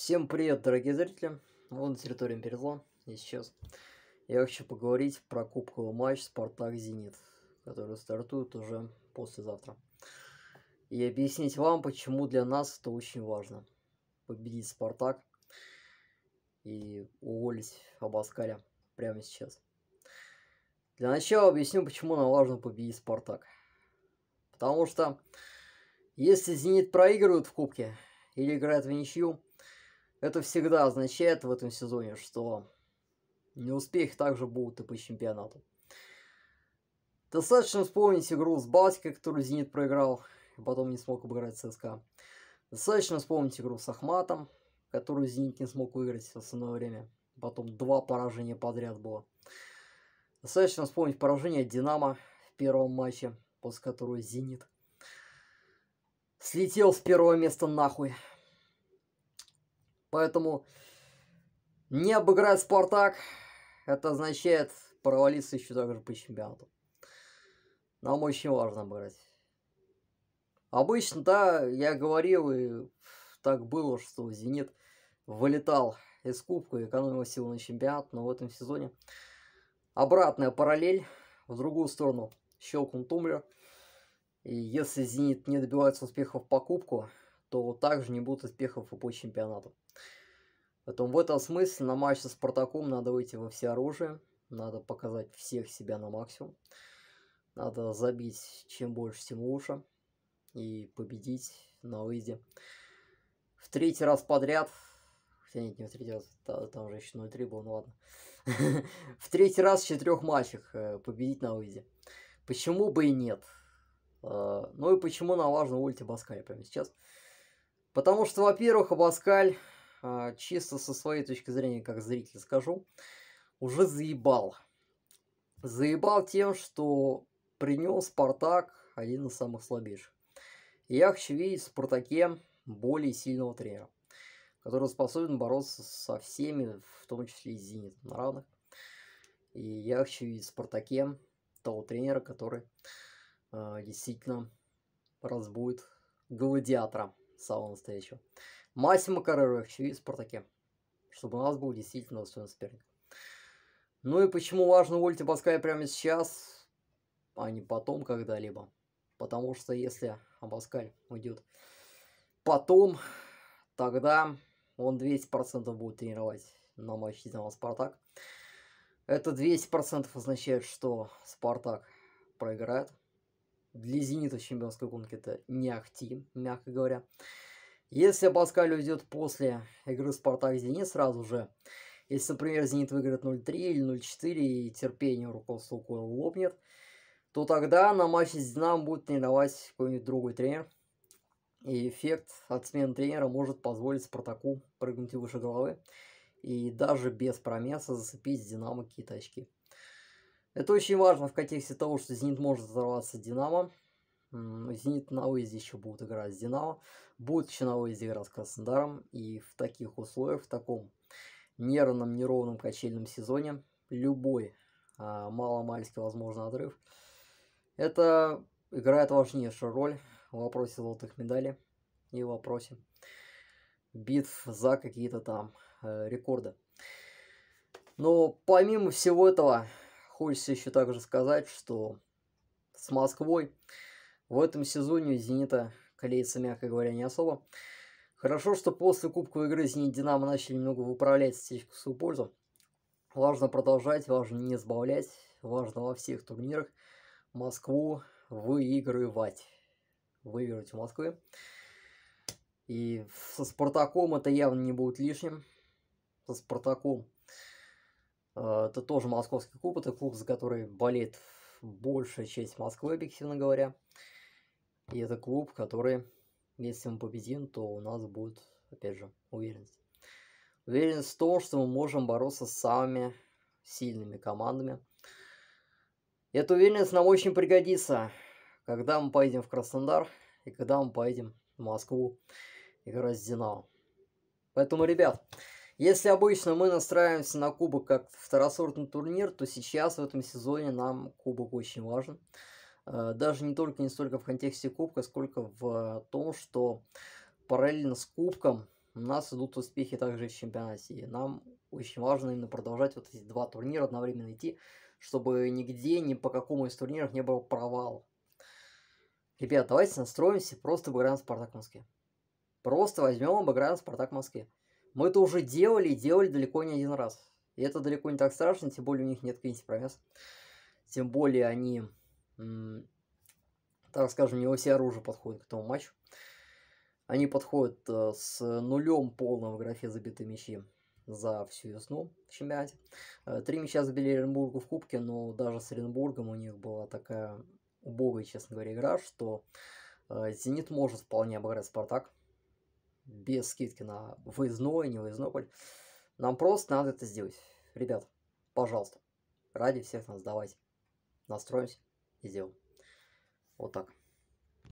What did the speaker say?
Всем привет, дорогие зрители! Вот на территории Перезла. и сейчас я хочу поговорить про кубковый матч «Спартак-Зенит», который стартует уже послезавтра. И объяснить вам, почему для нас это очень важно. Победить «Спартак» и уволить Абаскаля прямо сейчас. Для начала объясню, почему нам важно победить «Спартак». Потому что если «Зенит» проигрывает в кубке или играет в ничью – это всегда означает в этом сезоне, что неуспехи также будут и по чемпионату. Достаточно вспомнить игру с Балтикой, которую «Зенит» проиграл, и потом не смог обыграть ЦСКА. Достаточно вспомнить игру с Ахматом, которую «Зенит» не смог выиграть в основное время. Потом два поражения подряд было. Достаточно вспомнить поражение «Динамо» в первом матче, после которого «Зенит» слетел с первого места нахуй. Поэтому не обыграть Спартак, это означает провалиться еще также по чемпионату. Нам очень важно брать. Обычно, да, я говорил, и так было, что «Зенит» вылетал из Кубка, и экономил силы на чемпионат, но в этом сезоне обратная параллель, в другую сторону щелкнул тумблер. И если «Зенит» не добивается успехов по Кубку, то также не будут успехов и по чемпионату. Поэтому в этом смысле на матч со Спартаком надо выйти во все оружие, надо показать всех себя на максимум, надо забить чем больше, тем лучше и победить на выезде. В третий раз подряд, хотя нет, не в третий раз, там же еще 0-3 было, ну ладно. В третий раз в четырех матчах э, победить на выезде. Почему бы и нет? Э, ну и почему нам важно уволить Абаскаля прямо сейчас? Потому что, во-первых, Абаскаль, а, чисто со своей точки зрения, как зритель скажу, уже заебал. Заебал тем, что принес Спартак один из самых слабейших. я хочу видеть в Спартаке более сильного тренера, который способен бороться со всеми, в том числе и с Зенитом, на равных. И я хочу видеть в Спартаке того тренера, который э, действительно разбудит гладиатора самого настоящего. Массимо Каррера в Спартаке. Чтобы у нас был действительно достойный соперник. Ну и почему важно уволить Абаская прямо сейчас, а не потом когда-либо. Потому что если Абаскаль уйдет потом, тогда он 200% будет тренировать на матче Динамо Спартак. Это 200% означает, что Спартак проиграет для «Зенита» чемпионской гонки это не ахти, мягко говоря. Если Паскаль уйдет после игры «Спартак-Зенит» сразу же, если, например, «Зенит» выиграет 0-3 или 0-4 и терпение руководства Лукойла лопнет, то тогда на матче с «Динамо» будет тренировать какой-нибудь другой тренер. И эффект от смены тренера может позволить «Спартаку» прыгнуть выше головы и даже без промеса зацепить «Динамо» какие-то очки. Это очень важно в контексте того, что «Зенит» может взорваться «Динамо». «Зенит» на выезде еще будет играть с «Динамо». Будет еще на выезде играть с «Краснодаром». И в таких условиях, в таком нервном, неровном качельном сезоне любой а, маломальский возможный отрыв это играет важнейшую роль в вопросе золотых медалей и в вопросе битв за какие-то там э, рекорды. Но помимо всего этого, Хочется еще также сказать, что с Москвой в этом сезоне «Зенита» клеится, мягко говоря, не особо. Хорошо, что после кубковой игры «Зенит» «Динамо» начали немного выправлять стечку в свою пользу. Важно продолжать, важно не сбавлять, важно во всех турнирах Москву выигрывать. Выигрывать в Москвы. И со Спартаком это явно не будет лишним. Со Спартаком Э, это тоже московский клуб, это клуб, за который болеет большая часть Москвы, объективно говоря. И это клуб, который, если мы победим, то у нас будет, опять же, уверенность. Уверенность в том, что мы можем бороться с самыми сильными командами. И эта уверенность нам очень пригодится, когда мы поедем в Краснодар и когда мы поедем в Москву играть с Динамо. Поэтому, ребят, если обычно мы настраиваемся на кубок как второсортный турнир, то сейчас в этом сезоне нам кубок очень важен. Э, даже не только не столько в контексте кубка, сколько в э, том, что параллельно с кубком у нас идут успехи также и в чемпионате. И нам очень важно именно продолжать вот эти два турнира одновременно идти, чтобы нигде, ни по какому из турниров не было провала. Ребят, давайте настроимся, просто обыграем Спартак Москве. Просто возьмем, обыграем Спартак Москве. Мы это уже делали и делали далеко не один раз. И это далеко не так страшно, тем более у них нет квинти-промес. Тем более они, так скажем, не во все оружие подходят к тому матчу. Они подходят э, с нулем полным в графе забитые мячи за всю весну в чемпионате. Э, три мяча забили Оренбургу в кубке, но даже с Оренбургом у них была такая убогая, честно говоря, игра, что э, Зенит может вполне обыграть Спартак без скидки на выездной, не выездной Нам просто надо это сделать. Ребят, пожалуйста, ради всех нас давайте настроимся и сделаем. Вот так.